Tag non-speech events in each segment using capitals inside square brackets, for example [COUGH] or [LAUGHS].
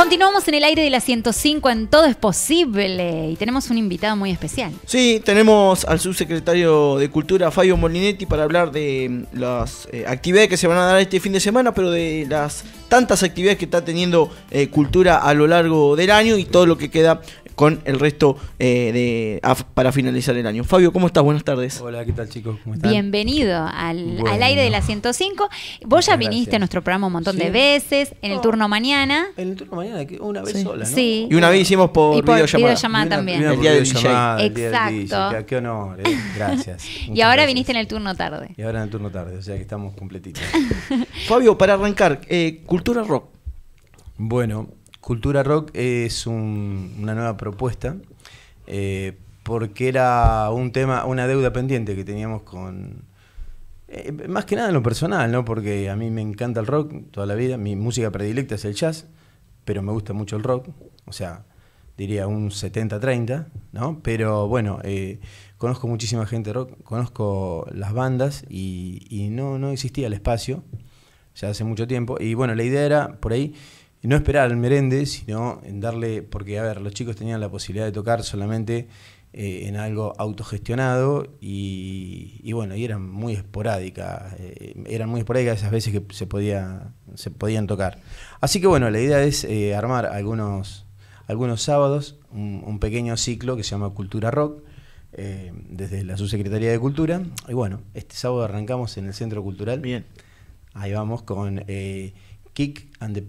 Continuamos en el aire de la 105 en Todo es Posible y tenemos un invitado muy especial. Sí, tenemos al subsecretario de Cultura Fabio Molinetti para hablar de las eh, actividades que se van a dar este fin de semana, pero de las tantas actividades que está teniendo eh, Cultura a lo largo del año y todo lo que queda con el resto eh, de, para finalizar el año. Fabio, ¿cómo estás? Buenas tardes. Hola, ¿qué tal chicos? ¿Cómo están? Bienvenido al, al aire de la 105. Vos ya viniste a nuestro programa un montón de veces, en el oh. turno mañana. En el turno mañana, una vez sola. ¿no? Sí. Y una vez hicimos por, y por videollamada. videollamada también. el día de DJ. Exacto. Eh. Qué, honor, eh. Gracias. [LAUGHS] y ahora viniste en el turno tarde. Y ahora en el turno tarde, o sea que estamos completitos. [LAUGHS] Fabio, para arrancar, cultura rock. Bueno, Cultura Rock es una nueva propuesta eh, porque era un tema, una deuda pendiente que teníamos con, eh, más que nada en lo personal, ¿no? Porque a mí me encanta el rock toda la vida. Mi música predilecta es el jazz, pero me gusta mucho el rock. O sea, diría un 70-30, ¿no? Pero bueno, eh, conozco muchísima gente rock, conozco las bandas y, no, no existía el espacio ya hace mucho tiempo. Y bueno, la idea era por ahí no esperar al merende, sino en darle, porque a ver, los chicos tenían la posibilidad de tocar solamente eh, en algo autogestionado y, bueno, y eran muy esporádicas, eh, eran muy esporádicas esas veces que se, podía, se podían tocar. Así que bueno, la idea es eh, armar algunos, algunos sábados un, pequeño ciclo que se llama Cultura Rock. desde la Subsecretaría de Cultura. Y bueno, este sábado arrancamos en el Centro Cultural. Bien. Ahí vamos con Kick and the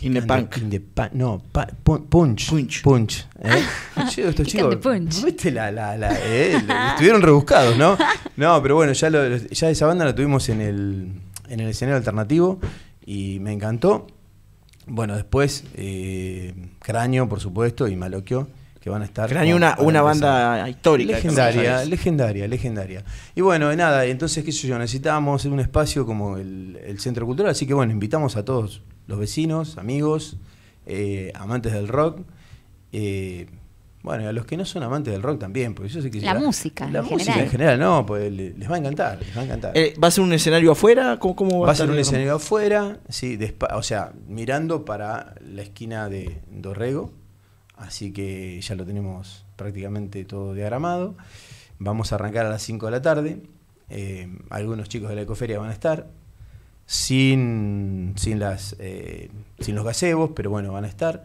de No, punch. Punch. Punch. ¿eh? Ah. ¿Viste la, eh? Estuvieron rebuscados, ¿no? [LAUGHS] No, pero bueno, ya, esa banda la tuvimos en el, en el escenario alternativo y me encantó. Bueno, después, eh, Cráneo, por supuesto, y Maloquio, que van a estar. Cráneo, una, banda histórica. Legendaria, legendaria, legendaria. Y bueno, nada, entonces, qué sé yo, necesitábamos un espacio como el, el Centro Cultural, así que bueno, invitamos a todos los vecinos, amigos, eh, amantes del rock. Eh, bueno, a los que no son amantes del rock también, porque yo sé que... La música. la música en general, no, pues les va a encantar, les va a encantar. Eh, ¿Va a ser un escenario afuera? ¿Cómo, va, va, a ser un escenario afuera, sí, o sea, mirando para la esquina de Dorrego, así que ya lo tenemos prácticamente todo diagramado. Vamos a arrancar a las 5 de la tarde, algunos chicos de la ecoferia van a estar, sin, sin, las, eh, sin los gazebos, pero bueno, van a estar.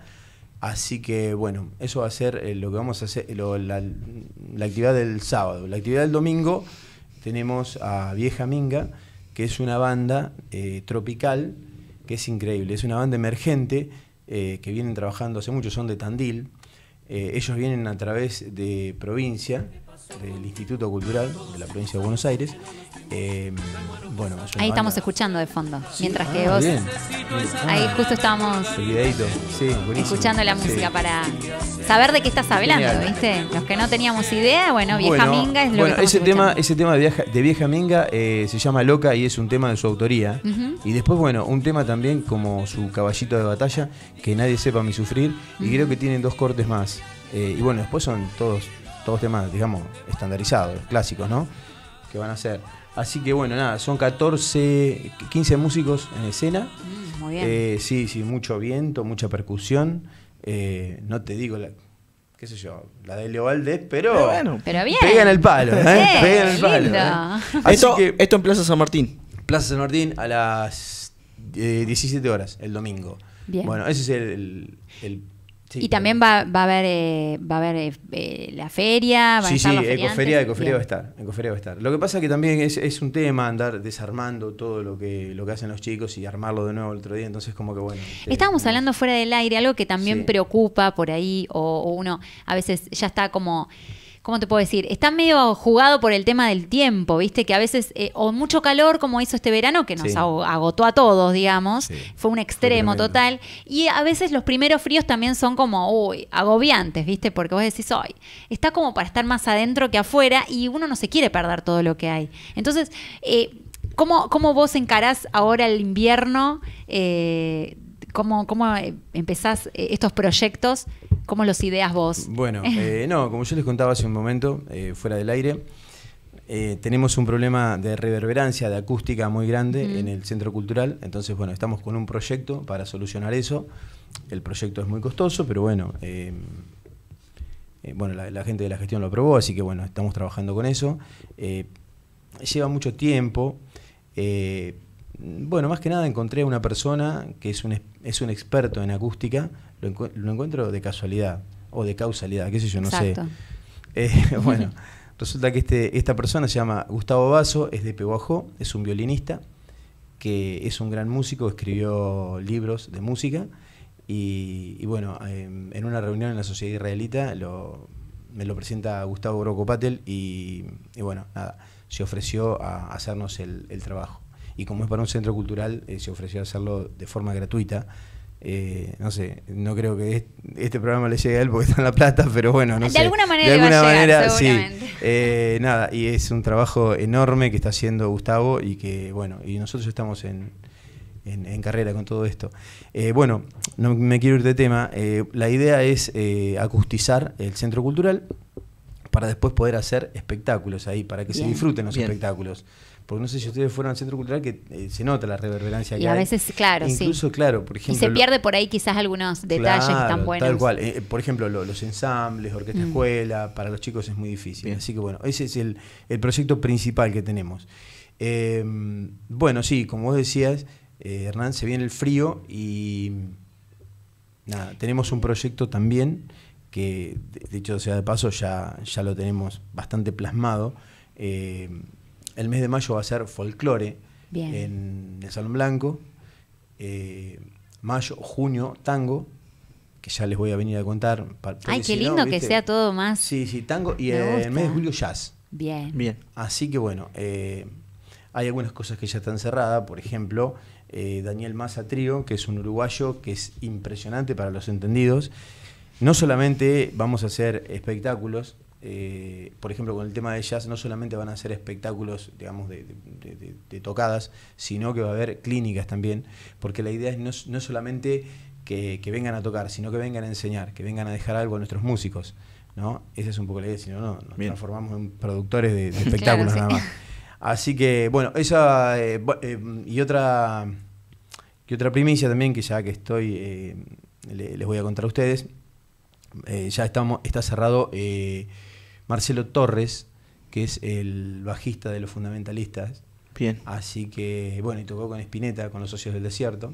Así que bueno, eso va a ser eh, lo que vamos a hacer, la, la, actividad del sábado. La actividad del domingo tenemos a Vieja Minga, que es una banda eh, tropical, que es increíble, es una banda emergente que vienen trabajando hace mucho, son de Tandil. ellos vienen a través de provincia, del Instituto Cultural de la provincia de Buenos Aires. Em, bueno, Ahí estamos escuchando de fondo, mientras ah, que vos... Ahí justo estábamos escuchando la música para saber de qué estás hablando, ¿viste? Los que no teníamos idea, bueno, Vieja Minga es lo bueno, ese tema, ese tema de Vieja, de vieja Minga eh, se llama Loca y es un tema de su autoría. Y después, bueno, un tema también como su caballito de batalla, que nadie sepa mi sufrir. Y creo que tienen dos cortes más. Eh, y bueno, después son todos todos temas, digamos, estandarizados, clásicos, ¿no? Que van a ser. Así que bueno, nada, son 14, 15 músicos en escena. Mm, muy bien. Eh, sí, sí, mucho viento, mucha percusión. Eh, no te digo la, qué sé yo, la de Leo Valdez, pero, pero, bueno, pero bien. pegan el palo, ¿eh? pegan el palo. ¿eh? esto, en Plaza San Martín. Plaza San Martín a las 17 horas el domingo. Bien. Bueno, ese es el y también va, a haber, eh, va a haber eh, eh, la feria. sí, estar sí, Ecoferia, va a estar. va a estar. Lo que pasa es que también es, un tema andar desarmando todo lo que, lo que hacen los chicos y armarlo de nuevo el otro día. Entonces, como que bueno. Este, Estábamos hablando fuera del aire, algo que también preocupa por ahí, o uno a veces ya está como ¿cómo te puedo decir? Está medio jugado por el tema del tiempo, ¿viste? Que a veces, eh, o mucho calor como hizo este verano, que nos agotó a todos, digamos, fue un extremo total, y a veces los primeros fríos también son como, uy, agobiantes, ¿viste? Porque vos decís, hoy, está como para estar más adentro que afuera y uno no se quiere perder todo lo que hay. Entonces, eh, ¿cómo, vos encarás ahora el invierno? Eh, ¿Cómo, eh, empezás eh, estos proyectos? ¿Cómo los ideas vos? Bueno, [LAUGHS] eh, no, como yo les contaba hace un momento, fuera del aire, tenemos un problema de reverberancia, de acústica muy grande en el centro cultural. Entonces, bueno, estamos con un proyecto para solucionar eso. El proyecto es muy costoso, pero bueno, bueno, la, la, gente de la gestión lo aprobó, así que bueno, estamos trabajando con eso. lleva mucho tiempo. Bueno, más que nada encontré a una persona que es un, es un experto en acústica, lo, encuentro de casualidad o de causalidad, qué sé yo, no sé. Eh, [LAUGHS] bueno, resulta que este, esta persona se llama Gustavo Basso, es de Pehuajó, es un violinista, que es un gran músico, escribió libros de música y, bueno, em, en una reunión en la sociedad israelita me lo presenta Gustavo Brocopatel y, y bueno, nada, se ofreció a hacernos el trabajo y como es para un centro cultural, eh, se ofreció a hacerlo de forma gratuita. Eh, no sé, no creo que este programa le llegue a él porque está en la plata, pero bueno, no de Alguna manera de alguna manera, sí. Eh, nada, y es un trabajo enorme que está haciendo Gustavo y que, bueno, y nosotros estamos en, en, carrera con todo esto. bueno, no me quiero ir de tema. la idea es acustizar el centro cultural para después poder hacer espectáculos ahí, para que se disfruten los espectáculos porque no sé si ustedes fueron al centro cultural que eh, se nota la reverberancia. Y a veces, claro, Incluso, claro, por ejemplo. Y se pierde por ahí quizás algunos detalles que están buenos. Tal cual. Eh, por ejemplo, los ensambles, orquesta mm. escuela, para los chicos es muy difícil. Así que bueno, ese es el, proyecto principal que tenemos. Em, bueno, sí, como vos decías, eh, Hernán, se viene el frío y nada, tenemos un proyecto también que, de hecho, sea de paso, ya, ya lo tenemos bastante plasmado. Em, el mes de mayo va a ser folclore en el Salón Blanco. Eh, mayo, junio, tango, que ya les voy a venir a contar. Ay, qué lindo que sea todo más. Sí, sí, tango y el mes de julio jazz. Bien. Bien. Así que bueno, eh, hay algunas cosas que ya están cerradas, por ejemplo, eh, Daniel Massa Trío, que es un uruguayo que es impresionante para los entendidos. No solamente vamos a hacer espectáculos, eh, por ejemplo, con el tema de jazz, no solamente van a ser espectáculos, digamos, de, tocadas, sino que va a haber clínicas también, porque la idea es no, solamente que, vengan a tocar, sino que vengan a enseñar, que vengan a dejar algo a nuestros músicos, ¿no? Esa es un poco la idea, si no, nos transformamos en productores de, espectáculos nada más. Así que, bueno, esa eh, eh, y otra y otra primicia también que ya que estoy les voy a contar a ustedes. ya estamos, está cerrado Marcelo Torres, que es el bajista de los fundamentalistas. Bien. Así que, bueno, y tocó con Espineta, con los socios del desierto.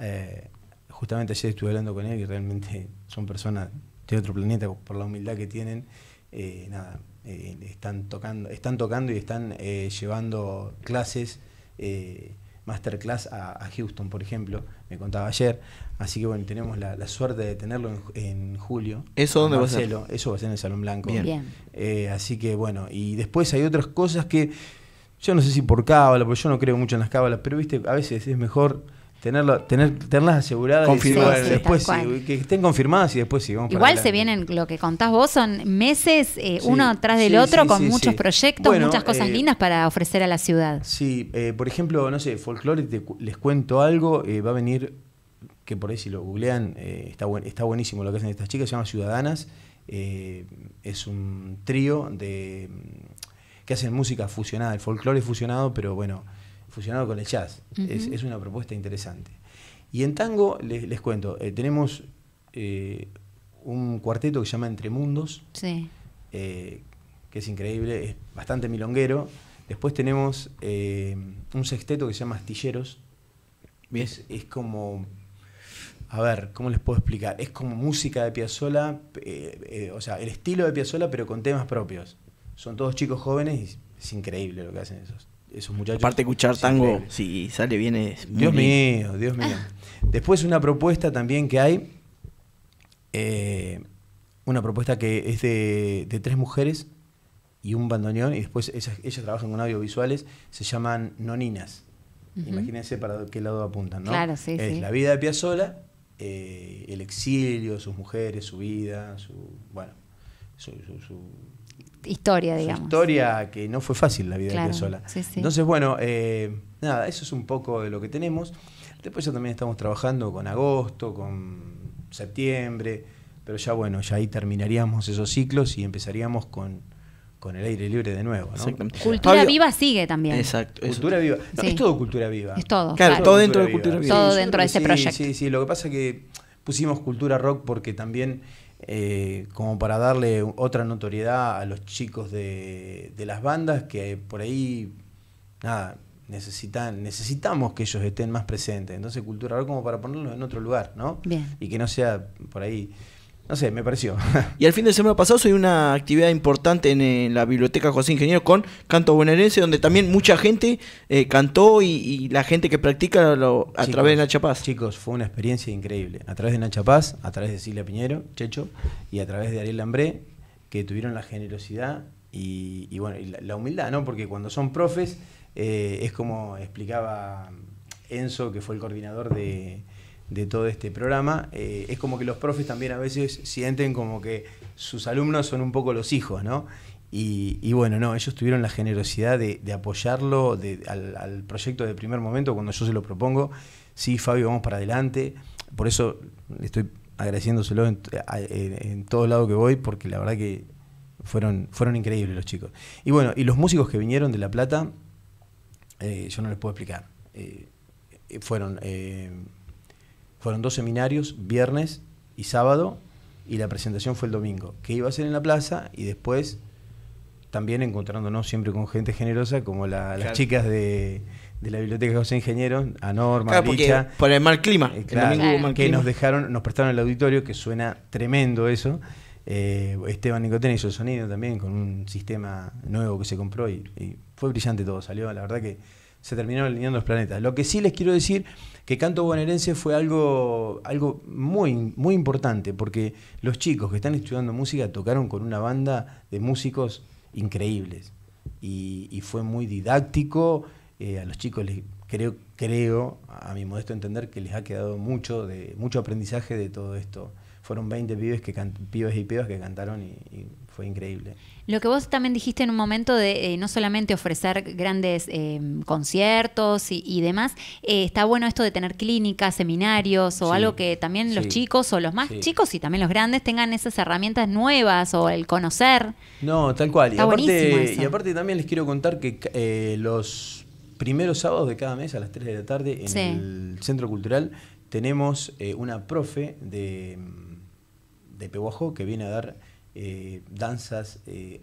Eh, justamente ayer estuve hablando con él y realmente son personas de otro planeta por la humildad que tienen. Eh, nada, eh, están, tocando, están tocando y están llevando clases masterclass a, Houston, por ejemplo, me contaba ayer. Así que bueno, tenemos la, suerte de tenerlo en, julio. ¿Eso dónde va a ser? Eso va a ser en el Salón Blanco. Bien. Eh, así que bueno, y después hay otras cosas que yo no sé si por cábala, porque yo no creo mucho en las cábalas, pero viste, a veces es mejor tener, tenerlas aseguradas. después que estén confirmadas y después sí. Igual se vienen, lo que contás vos, son meses eh, uno tras del otro con muchos proyectos, muchas cosas eh, lindas para ofrecer a la ciudad. Sí, eh, por ejemplo, no sé, folclore, les cuento algo, va a venir, que por ahí si lo googlean, está, buen, está buenísimo lo que hacen estas chicas, se llama Ciudadanas, es un trío de que hacen música fusionada, el folclore fusionado, pero bueno fusionado con el jazz. es, una propuesta interesante. Y en tango, les, cuento, eh, tenemos eh, un cuarteto que se llama Entre Mundos, eh, que es increíble, es bastante milonguero. Después tenemos un sexteto que se llama Astilleros. Es, como a ver, ¿cómo les puedo explicar? Es como música de Piazzolla, o sea, el estilo de Piazzolla, pero con temas propios. Son todos chicos jóvenes y es increíble lo que hacen esos esos Aparte escuchar tango, si sale bien Dios mío, Dios mío. Después una propuesta también que hay, eh, una propuesta que es de, tres mujeres y un bandoneón, y después ellas, trabajan con audiovisuales, se llaman Noninas. Imagínense para qué lado apuntan, ¿no? es la vida de Piazzolla, eh, el exilio, sus mujeres, su vida, su... bueno, su historia, digamos. historia que no fue fácil la vida de sola. Entonces, bueno, eh, nada, eso es un poco de lo que tenemos. Después ya también estamos trabajando con agosto, con septiembre, pero ya bueno, ya ahí terminaríamos esos ciclos y empezaríamos con, con el aire libre de nuevo. ¿no? Cultura viva sigue también. Exacto. Cultura viva. Es todo cultura viva. Es todo. Claro, todo dentro de cultura viva. Todo dentro de, ese proyecto. Sí, sí, lo que pasa es que pusimos cultura rock porque también eh, como para darle otra notoriedad a los chicos de, las bandas que por ahí, nada, necesitan, necesitamos que ellos estén más presentes. Entonces, cultural como para ponerlos en otro lugar, ¿no? Y que no sea por ahí no sé, me pareció. [LAUGHS] y al fin de semana pasado soy una actividad importante en, la biblioteca José Ingeniero con canto bonaerense, donde también mucha gente eh, cantó y, la gente que practica a través de Nacha Chicos, fue una experiencia increíble. A través de Nachapaz, a través de Silvia Piñero, Checho, y a través de Ariel Lambré, que tuvieron la generosidad y, bueno, la, humildad, ¿no? Porque cuando son profes, eh, es como explicaba Enzo, que fue el coordinador de de todo este programa, eh, es como que los profes también a veces sienten como que sus alumnos son un poco los hijos, ¿no? Y, bueno, no, ellos tuvieron la generosidad de, apoyarlo al, proyecto de primer momento cuando yo se lo propongo. Sí, Fabio, vamos para adelante. Por eso estoy agradeciéndoselo en, en, todo lado que voy, porque la verdad que fueron, fueron increíbles los chicos. Y bueno, y los músicos que vinieron de La Plata, eh, yo no les puedo explicar. Eh, fueron fueron dos seminarios, viernes y sábado, y la presentación fue el domingo, que iba a ser en la plaza y después también encontrándonos siempre con gente generosa como las chicas de, la Biblioteca José Ingeniero, a Norma, claro, Por el mal clima, eh, que nos dejaron, nos prestaron el auditorio, que suena tremendo eso. Eh, Esteban Nicotena hizo el sonido también con un sistema nuevo que se compró y, y fue brillante todo, salió, la verdad que se terminaron alineando los planetas. Lo que sí les quiero decir que canto bonaerense fue algo, algo muy, muy importante, porque los chicos que están estudiando música tocaron con una banda de músicos increíbles. Y, fue muy didáctico, eh, a los chicos les, creo, creo, a mi modesto entender, que les ha quedado mucho, de, mucho aprendizaje de todo esto. Fueron 20 pibes, que pibes y pibas que cantaron y fue increíble. Lo que vos también dijiste en un momento de eh, no solamente ofrecer grandes eh, conciertos y, demás, eh, está bueno esto de tener clínicas, seminarios o algo que también los chicos o los más chicos y también los grandes tengan esas herramientas nuevas o el conocer. No, tal cual. y, aparte, también les quiero contar que los primeros sábados de cada mes a las 3 de la tarde en el Centro Cultural tenemos una profe de, de que viene a dar eh, danzas, eh,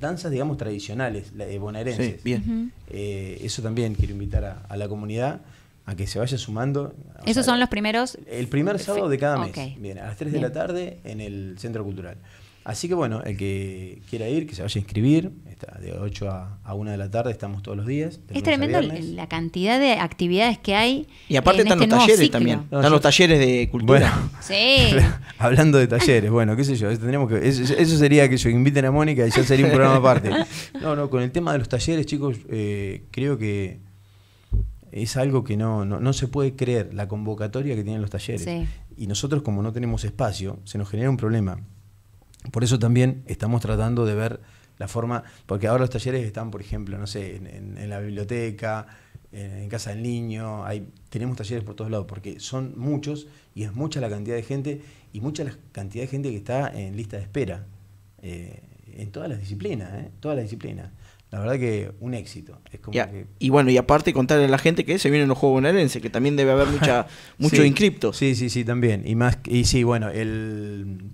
danzas, digamos, tradicionales bonaerenses. bien. Eh, eso también quiero invitar a, la comunidad a que se vaya sumando. ¿Esos son los primeros? El primer sábado de cada mes. Bien, a las 3 de la tarde en el Centro Cultural. Así que bueno, el que quiera ir, que se vaya a inscribir, está de 8 a, 1 de la tarde estamos todos los días. Es tremendo la cantidad de actividades que hay. Y aparte están los este talleres también, están los talleres de cultura. [LAUGHS] hablando de talleres, bueno, qué sé yo, que, eso, sería que yo inviten a Mónica y ya sería un programa aparte. [LAUGHS] No, no, con el tema de los talleres, chicos, eh, creo que es algo que no, no, se puede creer, la convocatoria que tienen los talleres. Y nosotros como no tenemos espacio, se nos genera un problema por eso también estamos tratando de ver la forma, porque ahora los talleres están, por ejemplo, no sé, en, la biblioteca, en, casa del niño, hay, tenemos talleres por todos lados, porque son muchos y es mucha la cantidad de gente y mucha la cantidad de gente que está en lista de espera, eh, en todas las disciplinas, eh, todas las disciplinas. La verdad que un éxito. Y bueno, y aparte contarle a la gente que se vienen los Juegos Bonaerenses, que también debe haber mucha, [LAUGHS] muchos sí, Sí, sí, sí, también. Y, más, y sí, bueno, el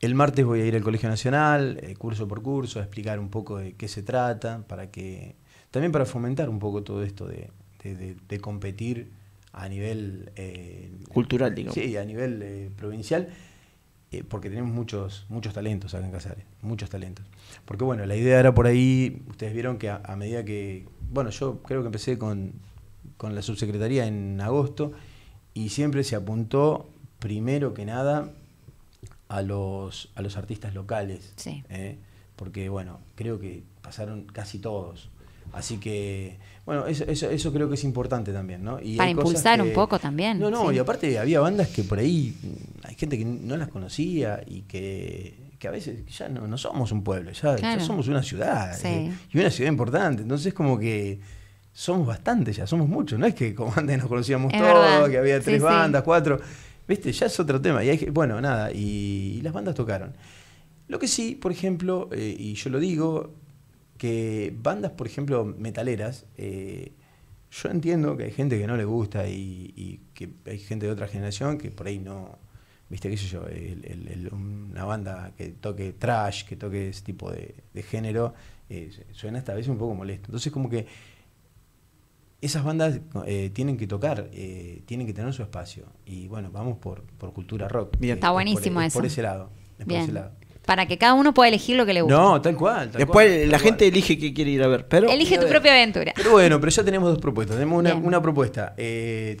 el martes voy a ir al Colegio Nacional, eh, curso por curso, a explicar un poco de qué se trata, para que también para fomentar un poco todo esto de, competir a nivel... Eh, Cultural, digamos. Sí, a nivel eh, provincial, porque tenemos muchos, muchos talentos acá en Casares, muchos talentos. Porque bueno, la idea era por ahí, ustedes vieron que a, medida que... Bueno, yo creo que empecé con, con la subsecretaría en agosto y siempre se apuntó, primero que nada, a los, a los artistas locales. ¿eh? Porque, bueno, creo que pasaron casi todos. Así que, bueno, eso, eso, eso creo que es importante también, ¿no? Para impulsar un poco también. No, no, y aparte había bandas que por ahí hay gente que no las conocía y que, a veces ya no, somos un pueblo, ya, somos una ciudad. Eh, y una ciudad importante. Entonces, como que somos bastante ya, somos muchos. No es que como [LAUGHS] antes nos conocíamos todos, que había tres bandas, cuatro. ¿Viste? Ya es otro tema. Y hay, bueno, nada, y, las bandas tocaron. Lo que sí, por ejemplo, eh, y yo lo digo, que bandas, por ejemplo, metaleras, eh, yo entiendo que hay gente que no le gusta y, que hay gente de otra generación que por ahí no, viste, qué sé yo, una banda que toque trash, que toque ese tipo de, género, eh, suena hasta a veces un poco molesto. Entonces como que esas bandas eh, tienen que tocar, eh, tienen que tener su espacio. Y bueno, vamos por, por cultura rock. Bien. Eh, Está buenísimo eso. Por ese lado. Para que cada uno pueda elegir lo que le gusta. No, tal cual. Después la gente elige qué quiere ir a ver. Pero, elige tu propia aventura. Pero bueno, pero ya tenemos dos propuestas. Tenemos una, propuesta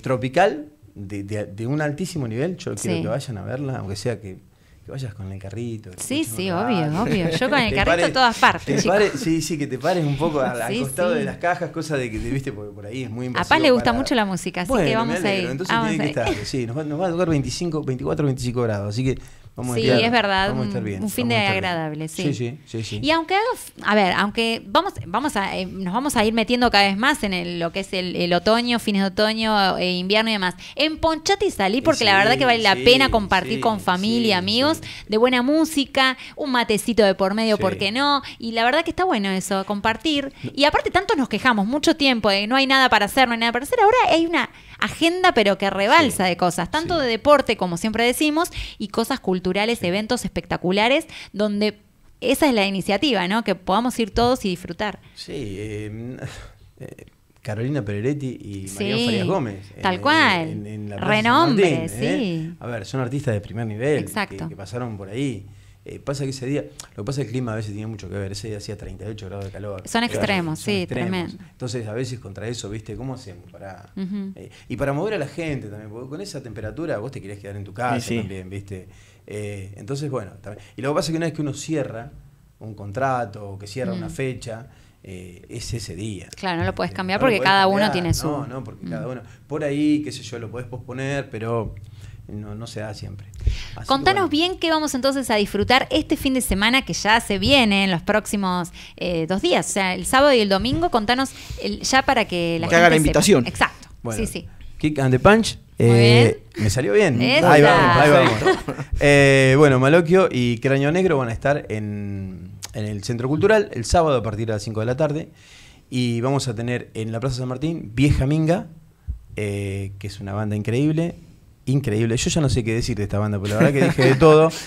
tropical de, de, un altísimo nivel. Yo quiero que vayan a verla, aunque sea que que vayas con el carrito. Sí, sí, obvio, obvio. Yo con [LAUGHS] el carrito a todas partes. sí, sí, que te pares un poco al, [LAUGHS] costado de las cajas, cosa de que te viste por ahí es muy importante. A Paz le gusta mucho la música, así que vamos a ir. Entonces vamos tiene que estar, sí, nos va, a tocar 25, 24, 25 grados, así que sí, es verdad. Un fin de agradable, sí. Sí, sí. sí, Y aunque a ver, aunque vamos, vamos a, eh, nos vamos a ir metiendo cada vez más en lo que es el, otoño, fines de otoño, eh, invierno y demás. Emponchate y salí porque la verdad que vale la pena compartir con familia, amigos, de buena música, un matecito de por medio, ¿por qué no? Y la verdad que está bueno eso, compartir. Y aparte tanto nos quejamos mucho tiempo de no hay nada para hacer, no hay nada para hacer. Ahora hay una agenda, pero que rebalsa de cosas, tanto de deporte, como siempre decimos, y cosas culturales, eventos espectaculares, donde esa es la iniciativa, ¿no? Que podamos ir todos y disfrutar. Sí. Em, eh, Carolina Pereretti y María Farias Gómez. Tal cual. Renombre, ¿eh? sí. A ver, son artistas de primer nivel Que, que, pasaron por ahí. Eh, pasa que ese día, lo que pasa es que el clima a veces tiene mucho que ver, ese día hacía 38 grados de calor. Son extremos, sí, tremendo. Entonces a veces contra eso, ¿viste? ¿Cómo hacemos para...? Eh, y para mover a la gente también, porque con esa temperatura vos te querés quedar en tu casa también, ¿viste? Eh, entonces, bueno, y lo que pasa es que una vez que uno cierra un contrato o que cierra una fecha, es ese día. Claro, no lo puedes cambiar porque cada uno tiene su. No, no, porque cada uno. Por ahí, qué sé yo, lo podés posponer, pero no, no se da siempre. Contanos bien qué vamos entonces a disfrutar este fin de semana que ya se viene en los próximos eh, dos días, o sea, el sábado y el domingo. Contanos ya para que la que haga la invitación. Exacto. sí, sí. Kick and the Punch. Eh, me salió bien. Ahí vamos, ahí vamos. [LAUGHS] Eh, bueno, Maloquio y Cráneo Negro van a estar en, en el Centro Cultural el sábado a partir de las 5 de la tarde. Y vamos a tener en la Plaza San Martín Vieja Minga, que es una banda increíble increíble. Yo ya no sé qué decir de esta banda, pero la verdad que dije de todo. [LAUGHS]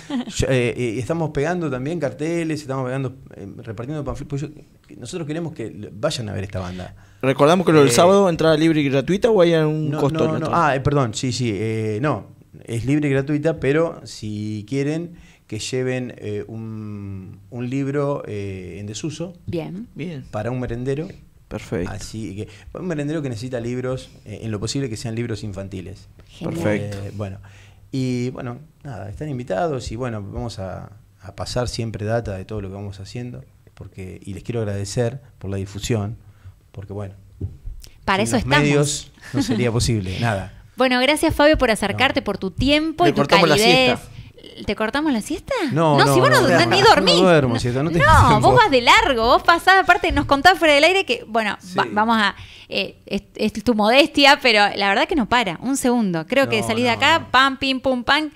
Eh, eh, estamos pegando también carteles, estamos pegando, eh, repartiendo panfletos. Pues nosotros queremos que vayan a ver esta banda. Recordamos que lo del sábado, entrada libre y gratuita o hay un costo. No, ah, perdón, sí, sí. no, es libre y gratuita, pero si quieren que lleven un, un, libro en desuso. Bien. Bien. Para un merendero. Perfecto. Así que, un merendero que necesita libros, eh, en lo posible que sean libros infantiles. Eh, Perfecto. bueno, y bueno, nada, están invitados y bueno, vamos a, pasar siempre data de todo lo que vamos haciendo, porque, y les quiero agradecer por la difusión, porque bueno, para eso medios no sería posible, nada. [LAUGHS] Bueno, gracias Fabio por acercarte, por tu tiempo y tu calidez. ¿Te cortamos la siesta? No, no, si vos no, ni dormís. No vos vas de largo, vos pasás, aparte nos contás fuera del aire que, bueno, vamos a, eh, es, es, tu modestia, pero la verdad que no para, un segundo. Creo que salís de acá, pam, pim, pum, pam,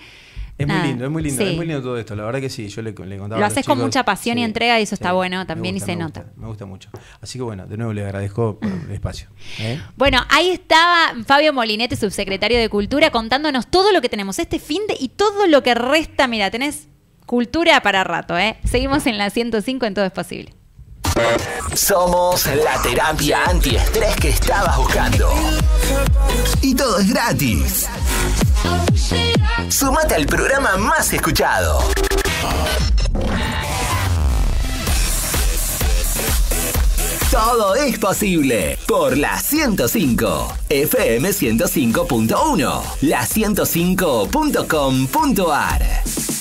es muy ah, lindo, es muy lindo, es muy lindo todo esto, la verdad que sí, yo le, le contaba. Lo haces con mucha pasión y entrega y eso está bueno también y se nota. me gusta mucho. Así que bueno, de nuevo le agradezco el espacio. ¿eh? Bueno, ahí estaba Fabio Molinete, subsecretario de Cultura, contándonos todo lo que tenemos este fin de y todo lo que resta. Mira, tenés cultura para rato, ¿eh? Seguimos en la 105 en todo es posible. Somos la terapia antiestrés que estabas buscando. Y todo es gratis. Sumate al programa más escuchado. Todo es posible por la 105, FM 105.1, la 105.com.ar.